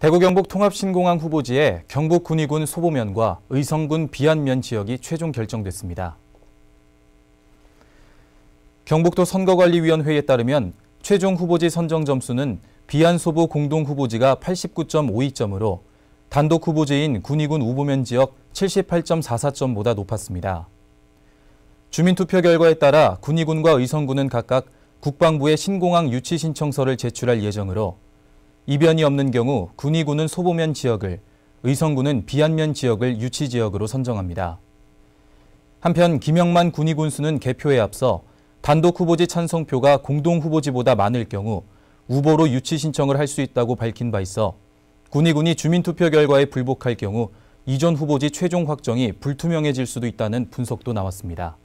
대구 경북 통합신공항 후보지에 경북 군위군 소보면과 의성군 비안면 지역이 최종 결정됐습니다. 경북도 선거관리위원회에 따르면 최종 후보지 선정 점수는 비안소보 공동 후보지가 89.52점으로 단독 후보지인 군위군 우보면 지역 78.44점보다 높았습니다. 주민투표 결과에 따라 군위군과 의성군은 각각 국방부에 신공항 유치 신청서를 제출할 예정으로 이변이 없는 경우 군위군은 소보면 지역을, 의성군은 비안면 지역을 유치 지역으로 선정합니다. 한편 김영만 군위군수는 개표에 앞서 단독 후보지 찬성표가 공동 후보지보다 많을 경우 우보로 유치 신청을 할 수 있다고 밝힌 바 있어 군위군이 주민투표 결과에 불복할 경우 이전 후보지 최종 확정이 불투명해질 수도 있다는 분석도 나왔습니다.